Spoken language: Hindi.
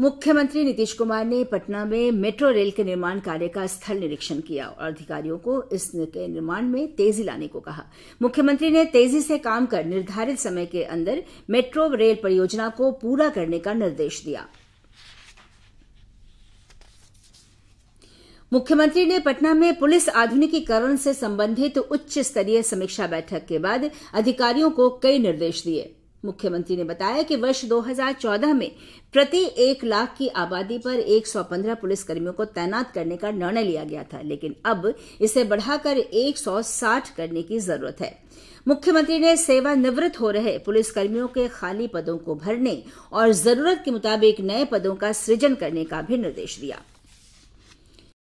मुख्यमंत्री नीतीश कुमार ने पटना में मेट्रो रेल के निर्माण कार्य का स्थल निरीक्षण किया और अधिकारियों को के निर्माण में तेजी लाने को कहा मुख्यमंत्री ने तेजी से काम कर निर्धारित समय के अंदर मेट्रो रेल परियोजना को पूरा करने का निर्देश दिया मुख्यमंत्री ने पटना में पुलिस आधुनिकीकरण से संबंधित उच्च स्तरीय समीक्षा बैठक के बाद अधिकारियों को कई निर्देश दिये मुख्यमंत्री ने बताया कि वर्ष 2014 में प्रति एक लाख की आबादी पर 115 पुलिसकर्मियों को तैनात करने का निर्णय लिया गया था लेकिन अब इसे बढ़ाकर 160 करने की जरूरत है मुख्यमंत्री ने सेवानिवृत्त हो रहे पुलिसकर्मियों के खाली पदों को भरने और जरूरत के मुताबिक नए पदों का सृजन करने का भी निर्देश दिया